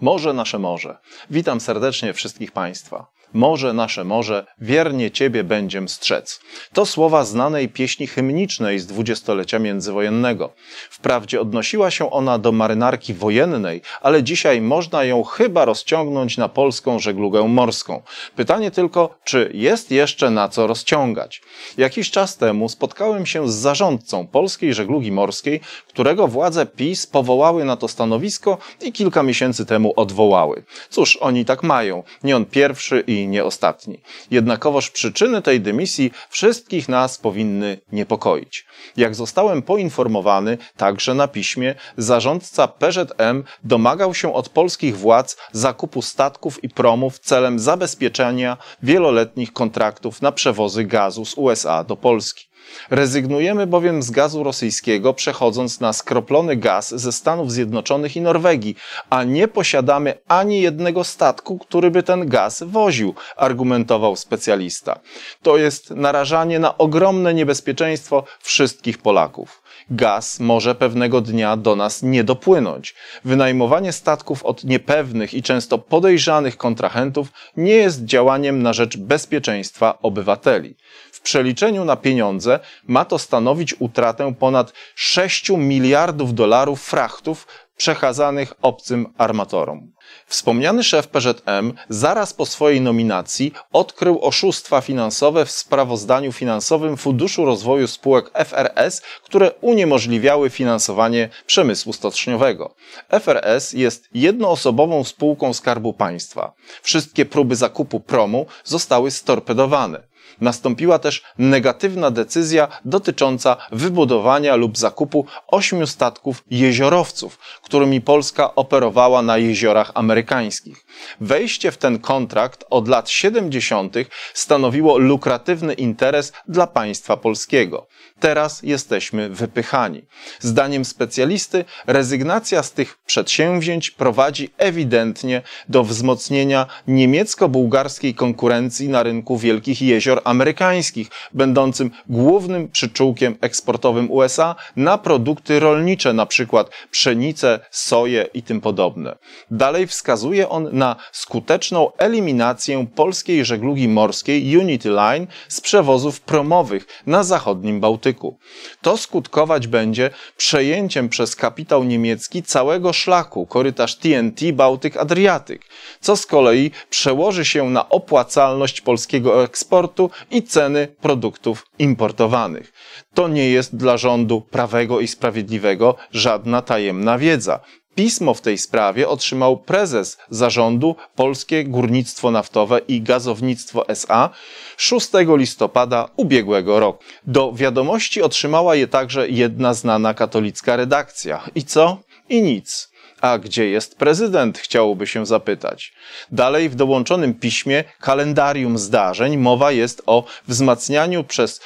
Morze nasze morze. Witam serdecznie wszystkich Państwa. Morze nasze morze, wiernie Ciebie będziem strzec. To słowa znanej pieśni hymnicznej z dwudziestolecia międzywojennego. Wprawdzie odnosiła się ona do marynarki wojennej, ale dzisiaj można ją chyba rozciągnąć na polską żeglugę morską. Pytanie tylko, czy jest jeszcze na co rozciągać? Jakiś czas temu spotkałem się z zarządcą polskiej żeglugi morskiej, którego władze PiS powołały na to stanowisko i kilka miesięcy temu odwołały. Cóż, oni tak mają. Nie on pierwszy i nie ostatni. Jednakowoż przyczyny tej dymisji wszystkich nas powinny niepokoić. Jak zostałem poinformowany także na piśmie, zarządca PZM domagał się od polskich władz zakupu statków i promów celem zabezpieczenia wieloletnich kontraktów na przewozy gazu z USA do Polski. Rezygnujemy bowiem z gazu rosyjskiego, przechodząc na skroplony gaz ze Stanów Zjednoczonych i Norwegii, a nie posiadamy ani jednego statku, który by ten gaz woził, argumentował specjalista. To jest narażanie na ogromne niebezpieczeństwo wszystkich Polaków. Gaz może pewnego dnia do nas nie dopłynąć. Wynajmowanie statków od niepewnych i często podejrzanych kontrahentów nie jest działaniem na rzecz bezpieczeństwa obywateli. W przeliczeniu na pieniądze ma to stanowić utratę ponad 6 miliardów dolarów frachtów przekazanych obcym armatorom. Wspomniany szef PZM zaraz po swojej nominacji odkrył oszustwa finansowe w sprawozdaniu finansowym Funduszu Rozwoju Spółek FRS, które uniemożliwiały finansowanie przemysłu stoczniowego. FRS jest jednoosobową spółką Skarbu Państwa. Wszystkie próby zakupu promu zostały storpedowane. Nastąpiła też negatywna decyzja dotycząca wybudowania lub zakupu ośmiu statków jeziorowców, którymi Polska operowała na jeziorach amerykańskich. Wejście w ten kontrakt od lat 70. stanowiło lukratywny interes dla państwa polskiego. Teraz jesteśmy wypychani. Zdaniem specjalisty rezygnacja z tych przedsięwzięć prowadzi ewidentnie do wzmocnienia niemiecko-bułgarskiej konkurencji na rynku wielkich jezior jezior amerykańskich, będącym głównym przyczółkiem eksportowym USA na produkty rolnicze, np. pszenicę, soję i tym podobne. Dalej wskazuje on na skuteczną eliminację polskiej żeglugi morskiej Unity Line z przewozów promowych na zachodnim Bałtyku. To skutkować będzie przejęciem przez kapitał niemiecki całego szlaku, korytarz TNT Bałtyk-Adriatyk, co z kolei przełoży się na opłacalność polskiego eksportu importu i ceny produktów importowanych. To nie jest dla rządu prawego i sprawiedliwego żadna tajemna wiedza. Pismo w tej sprawie otrzymał prezes zarządu Polskie Górnictwo Naftowe i Gazownictwo SA 6 listopada ubiegłego roku. Do wiadomości otrzymała je także jedna znana katolicka redakcja. I co? I nic. A gdzie jest prezydent? Chciałoby się zapytać. Dalej w dołączonym piśmie kalendarium zdarzeń mowa jest o wzmacnianiu przez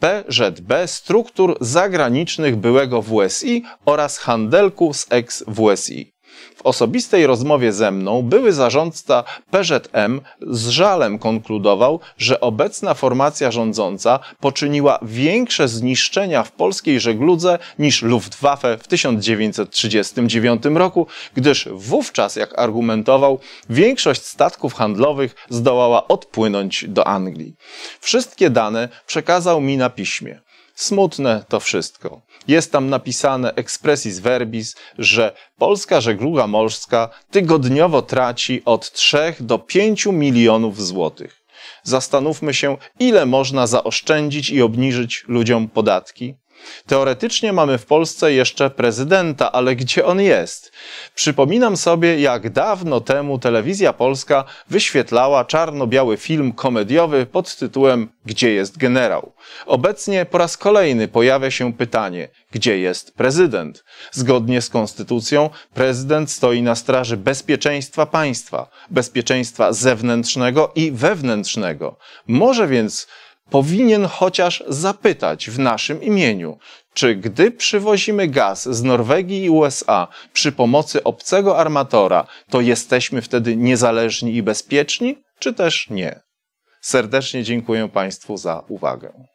PZB struktur zagranicznych byłego WSI oraz handelku z ex-WSI. W osobistej rozmowie ze mną były zarządca PZM M z żalem konkludował, że obecna formacja rządząca poczyniła większe zniszczenia w polskiej żegludze niż Luftwaffe w 1939 roku, gdyż wówczas, jak argumentował, większość statków handlowych zdołała odpłynąć do Anglii. Wszystkie dane przekazał mi na piśmie. Smutne to wszystko. Jest tam napisane expressis verbis, że polska żegluga morska tygodniowo traci od 3 do 5 milionów złotych. Zastanówmy się, ile można zaoszczędzić i obniżyć ludziom podatki. Teoretycznie mamy w Polsce jeszcze prezydenta, ale gdzie on jest? Przypominam sobie, jak dawno temu telewizja polska wyświetlała czarno-biały film komediowy pod tytułem Gdzie jest generał? Obecnie po raz kolejny pojawia się pytanie, gdzie jest prezydent? Zgodnie z konstytucją prezydent stoi na straży bezpieczeństwa państwa, bezpieczeństwa zewnętrznego i wewnętrznego. Może więc powinien chociaż zapytać w naszym imieniu, czy gdy przywozimy gaz z Norwegii i USA przy pomocy obcego armatora, to jesteśmy wtedy niezależni i bezpieczni, czy też nie? Serdecznie dziękuję Państwu za uwagę.